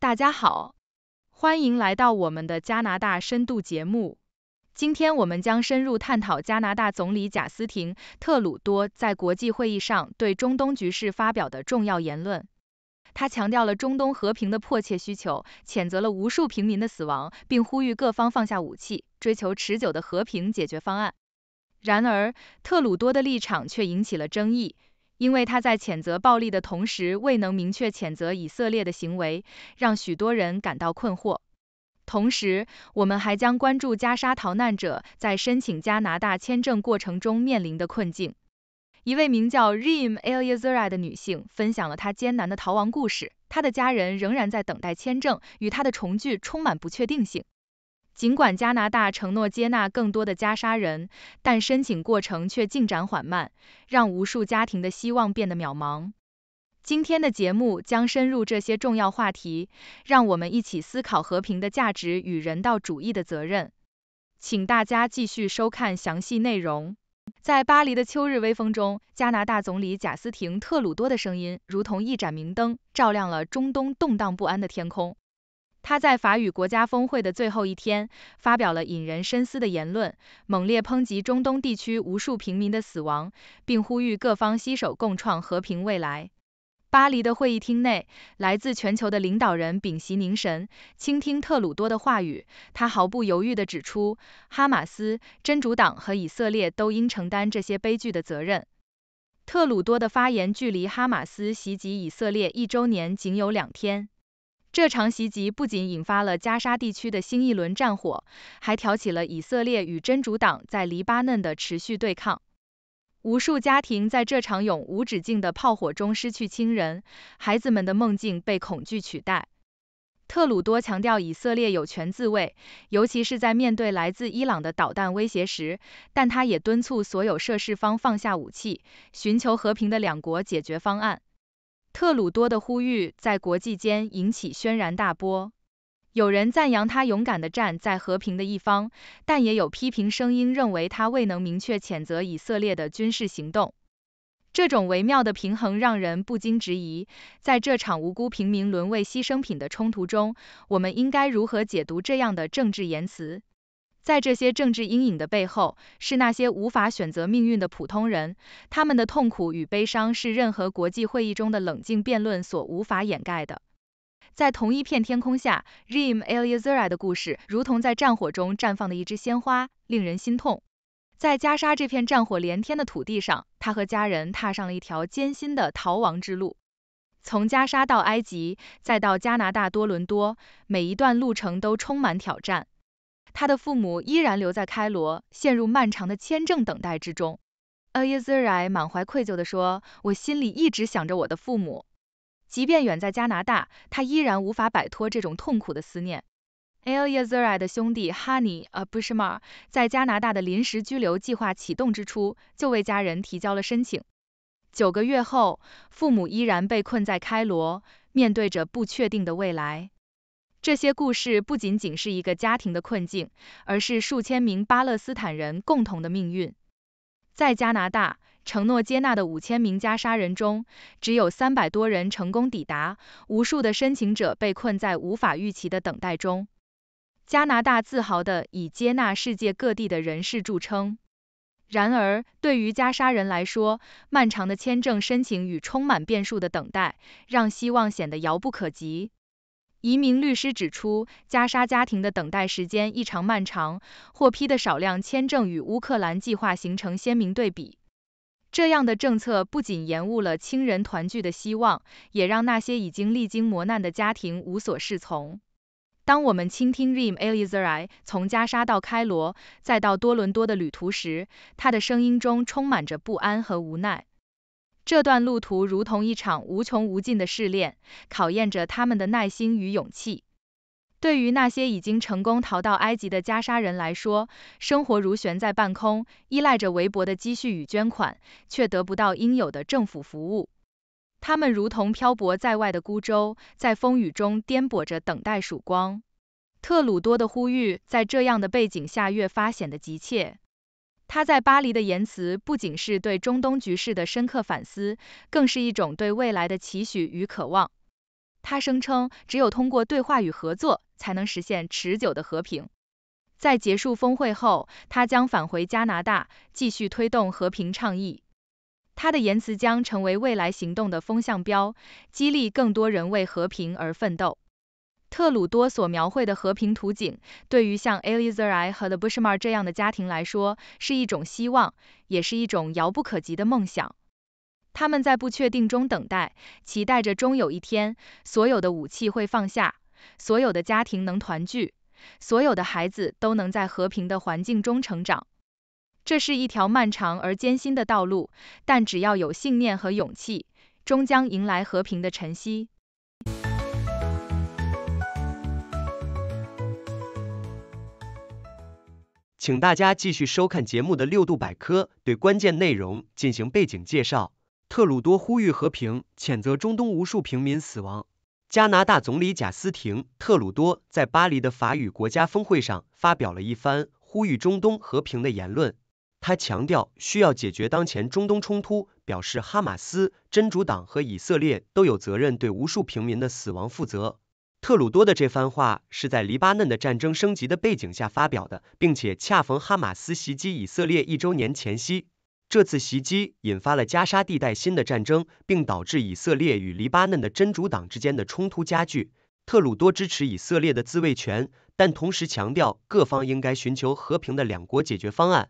大家好，欢迎来到我们的加拿大深度节目。今天我们将深入探讨加拿大总理贾斯廷·特鲁多在国际会议上对中东局势发表的重要言论。他强调了中东和平的迫切需求，谴责了无数平民的死亡，并呼吁各方放下武器，追求持久的和平解决方案。然而，特鲁多的立场却引起了争议。因为他在谴责暴力的同时，未能明确谴责以色列的行为，让许多人感到困惑。同时，我们还将关注加沙逃难者在申请加拿大签证过程中面临的困境。一位名叫 Rim e l i e z r a 的女性分享了她艰难的逃亡故事，她的家人仍然在等待签证，与她的重聚充满不确定性。尽管加拿大承诺接纳更多的加沙人，但申请过程却进展缓慢，让无数家庭的希望变得渺茫。今天的节目将深入这些重要话题，让我们一起思考和平的价值与人道主义的责任。请大家继续收看详细内容。在巴黎的秋日微风中，加拿大总理贾斯廷·特鲁多的声音如同一盏明灯，照亮了中东动荡不安的天空。他在法语国家峰会的最后一天发表了引人深思的言论，猛烈抨击中东地区无数平民的死亡，并呼吁各方携手共创和平未来。巴黎的会议厅内，来自全球的领导人屏息凝神，倾听特鲁多的话语。他毫不犹豫地指出，哈马斯、真主党和以色列都应承担这些悲剧的责任。特鲁多的发言距离哈马斯袭击以色列一周年仅有两天。这场袭击不仅引发了加沙地区的新一轮战火，还挑起了以色列与真主党在黎巴嫩的持续对抗。无数家庭在这场永无止境的炮火中失去亲人，孩子们的梦境被恐惧取代。特鲁多强调以色列有权自卫，尤其是在面对来自伊朗的导弹威胁时，但他也敦促所有涉事方放下武器，寻求和平的两国解决方案。特鲁多的呼吁在国际间引起轩然大波，有人赞扬他勇敢地站在和平的一方，但也有批评声音认为他未能明确谴责以色列的军事行动。这种微妙的平衡让人不禁质疑，在这场无辜平民沦为牺牲品的冲突中，我们应该如何解读这样的政治言辞？在这些政治阴影的背后，是那些无法选择命运的普通人，他们的痛苦与悲伤是任何国际会议中的冷静辩论所无法掩盖的。在同一片天空下，Rim El y a z e r a 的故事如同在战火中绽放的一支鲜花，令人心痛。在加沙这片战火连天的土地上，他和家人踏上了一条艰辛的逃亡之路。从加沙到埃及，再到加拿大多伦多，每一段路程都充满挑战。他的父母依然留在开罗，陷入漫长的签证等待之中。Aya Zerai 满怀愧疚地说：“我心里一直想着我的父母，即便远在加拿大，他依然无法摆脱这种痛苦的思念。” Aya Zerai 的兄弟 Hani Abushmar 在加拿大的临时居留计划启动之初，就为家人提交了申请。九个月后，父母依然被困在开罗，面对着不确定的未来。这些故事不仅仅是一个家庭的困境，而是数千名巴勒斯坦人共同的命运。在加拿大，承诺接纳的五千名加沙人中，只有三百多人成功抵达，无数的申请者被困在无法预期的等待中。加拿大自豪地以接纳世界各地的人士著称，然而对于加沙人来说，漫长的签证申请与充满变数的等待，让希望显得遥不可及。移民律师指出，加沙家庭的等待时间异常漫长，获批的少量签证与乌克兰计划形成鲜明对比。这样的政策不仅延误了亲人团聚的希望，也让那些已经历经磨难的家庭无所适从。当我们倾听 Rim Elizari 从加沙到开罗，再到多伦多的旅途时，他的声音中充满着不安和无奈。这段路途如同一场无穷无尽的试炼，考验着他们的耐心与勇气。对于那些已经成功逃到埃及的加沙人来说，生活如悬在半空，依赖着微薄的积蓄与捐款，却得不到应有的政府服务。他们如同漂泊在外的孤舟，在风雨中颠簸着等待曙光。特鲁多的呼吁在这样的背景下越发显得急切。他在巴黎的言辞不仅是对中东局势的深刻反思，更是一种对未来的期许与渴望。他声称，只有通过对话与合作，才能实现持久的和平。在结束峰会后，他将返回加拿大，继续推动和平倡议。他的言辞将成为未来行动的风向标，激励更多人为和平而奋斗。特鲁多所描绘的和平图景，对于像 Eliezeri 和 The Bushmar 这样的家庭来说，是一种希望，也是一种遥不可及的梦想。他们在不确定中等待，期待着终有一天，所有的武器会放下，所有的家庭能团聚，所有的孩子都能在和平的环境中成长。这是一条漫长而艰辛的道路，但只要有信念和勇气，终将迎来和平的晨曦。请大家继续收看节目的六度百科，对关键内容进行背景介绍。特鲁多呼吁和平，谴责中东无数平民死亡。加拿大总理贾斯廷·特鲁多在巴黎的法语国家峰会上发表了一番呼吁中东和平的言论。他强调需要解决当前中东冲突，表示哈马斯、真主党和以色列都有责任对无数平民的死亡负责。特鲁多的这番话是在黎巴嫩的战争升级的背景下发表的，并且恰逢哈马斯袭击以色列一周年前夕。这次袭击引发了加沙地带新的战争，并导致以色列与黎巴嫩的真主党之间的冲突加剧。特鲁多支持以色列的自卫权，但同时强调各方应该寻求和平的两国解决方案。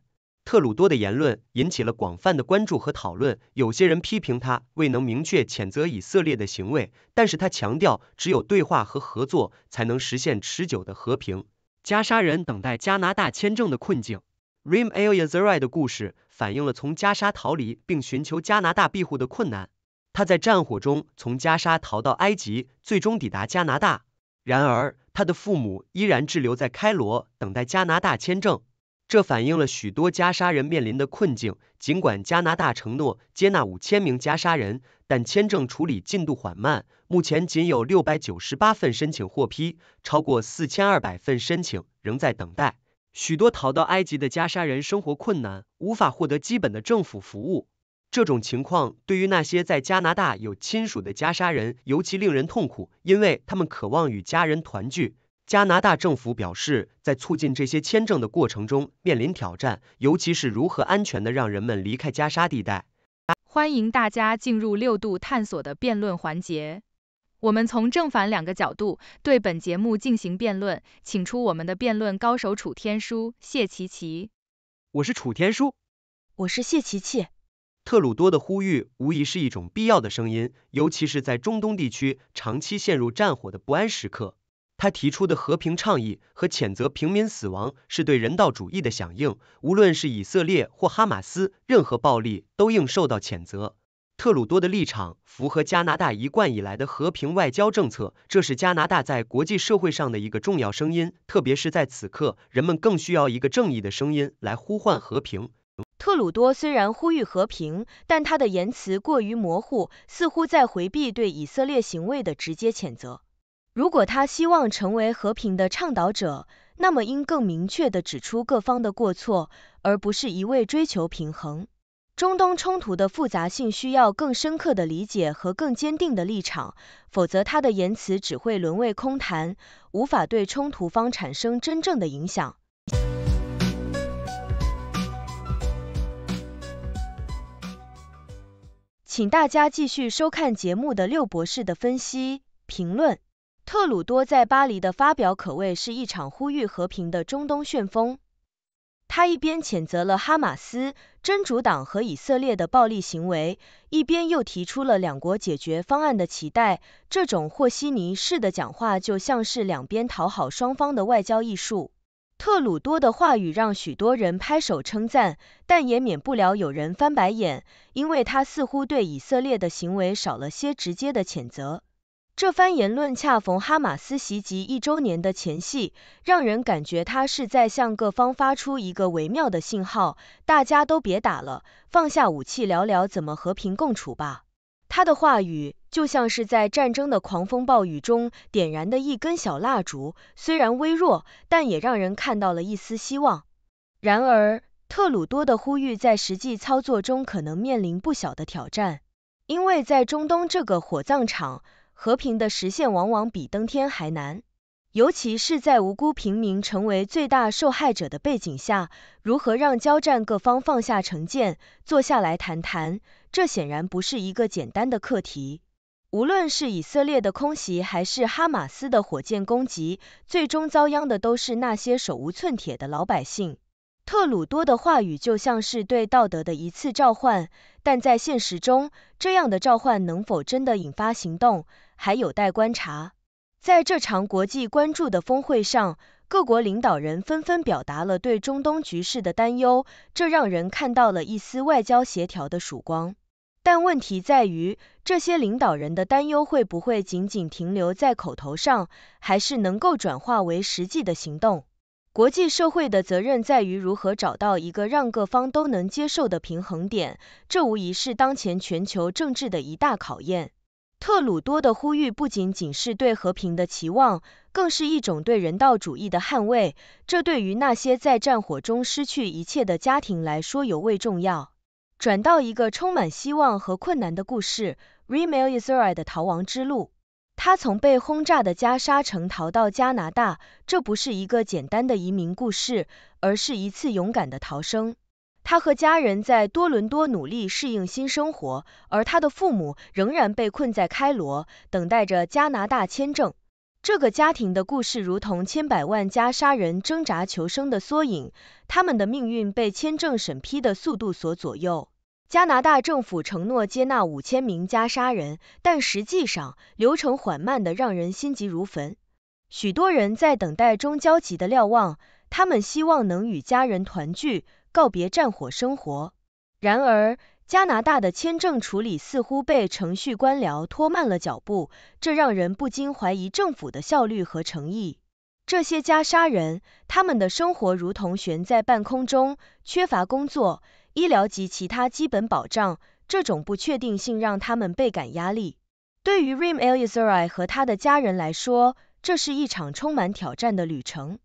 特鲁多的言论引起了广泛的关注和讨论。有些人批评他未能明确谴责以色列的行为，但是他强调只有对话和合作才能实现持久的和平。加沙人等待加拿大签证的困境。Rim e l i a z a r i 的故事反映了从加沙逃离并寻求加拿大庇护的困难。他在战火中从加沙逃到埃及，最终抵达加拿大。然而，他的父母依然滞留在开罗，等待加拿大签证。这反映了许多加沙人面临的困境。尽管加拿大承诺接纳五千名加沙人，但签证处理进度缓慢，目前仅有六百九十八份申请获批，超过四千二百份申请仍在等待。许多逃到埃及的加沙人生活困难，无法获得基本的政府服务。这种情况对于那些在加拿大有亲属的加沙人尤其令人痛苦，因为他们渴望与家人团聚。加拿大政府表示，在促进这些签证的过程中面临挑战，尤其是如何安全的让人们离开加沙地带。欢迎大家进入六度探索的辩论环节，我们从正反两个角度对本节目进行辩论，请出我们的辩论高手楚天舒、谢琪琪。我是楚天舒，我是谢琪琪。特鲁多的呼吁无疑是一种必要的声音，尤其是在中东地区长期陷入战火的不安时刻。他提出的和平倡议和谴责平民死亡是对人道主义的响应，无论是以色列或哈马斯，任何暴力都应受到谴责。特鲁多的立场符合加拿大一贯以来的和平外交政策，这是加拿大在国际社会上的一个重要声音，特别是在此刻，人们更需要一个正义的声音来呼唤和平。特鲁多虽然呼吁和平，但他的言辞过于模糊，似乎在回避对以色列行为的直接谴责。如果他希望成为和平的倡导者，那么应更明确地指出各方的过错，而不是一味追求平衡。中东冲突的复杂性需要更深刻的理解和更坚定的立场，否则他的言辞只会沦为空谈，无法对冲突方产生真正的影响。请大家继续收看节目的六博士的分析评论。特鲁多在巴黎的发表可谓是一场呼吁和平的中东旋风。他一边谴责了哈马斯、真主党和以色列的暴力行为，一边又提出了两国解决方案的期待。这种和稀泥式的讲话，就像是两边讨好双方的外交艺术。特鲁多的话语让许多人拍手称赞，但也免不了有人翻白眼，因为他似乎对以色列的行为少了些直接的谴责。这番言论恰逢哈马斯袭击一周年的前夕，让人感觉他是在向各方发出一个微妙的信号：大家都别打了，放下武器，聊聊怎么和平共处吧。他的话语就像是在战争的狂风暴雨中点燃的一根小蜡烛，虽然微弱，但也让人看到了一丝希望。然而，特鲁多的呼吁在实际操作中可能面临不小的挑战，因为在中东这个火葬场。和平的实现往往比登天还难，尤其是在无辜平民成为最大受害者的背景下，如何让交战各方放下成见，坐下来谈谈，这显然不是一个简单的课题。无论是以色列的空袭，还是哈马斯的火箭攻击，最终遭殃的都是那些手无寸铁的老百姓。特鲁多的话语就像是对道德的一次召唤，但在现实中，这样的召唤能否真的引发行动？还有待观察。在这场国际关注的峰会上，各国领导人纷纷表达了对中东局势的担忧，这让人看到了一丝外交协调的曙光。但问题在于，这些领导人的担忧会不会仅仅停留在口头上，还是能够转化为实际的行动？国际社会的责任在于如何找到一个让各方都能接受的平衡点，这无疑是当前全球政治的一大考验。特鲁多的呼吁不仅仅是对和平的期望，更是一种对人道主义的捍卫。这对于那些在战火中失去一切的家庭来说尤为重要。转到一个充满希望和困难的故事，Remal Isra 的逃亡之路。他从被轰炸的加沙城逃到加拿大，这不是一个简单的移民故事，而是一次勇敢的逃生。他和家人在多伦多努力适应新生活，而他的父母仍然被困在开罗，等待着加拿大签证。这个家庭的故事如同千百万加沙人挣扎求生的缩影，他们的命运被签证审批的速度所左右。加拿大政府承诺接纳五千名加沙人，但实际上流程缓慢的让人心急如焚。许多人在等待中焦急的瞭望，他们希望能与家人团聚。告别战火生活，然而加拿大的签证处理似乎被程序官僚拖慢了脚步，这让人不禁怀疑政府的效率和诚意。这些加沙人，他们的生活如同悬在半空中，缺乏工作、医疗及其他基本保障，这种不确定性让他们倍感压力。对于 Rim Elizari 和他的家人来说，这是一场充满挑战的旅程。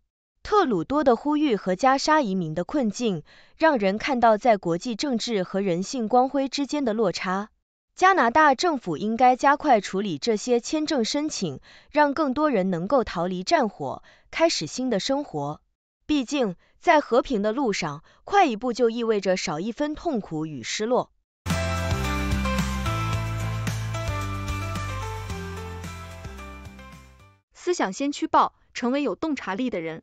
特鲁多的呼吁和加沙移民的困境，让人看到在国际政治和人性光辉之间的落差。加拿大政府应该加快处理这些签证申请，让更多人能够逃离战火，开始新的生活。毕竟，在和平的路上，快一步就意味着少一分痛苦与失落。思想先驱报，成为有洞察力的人。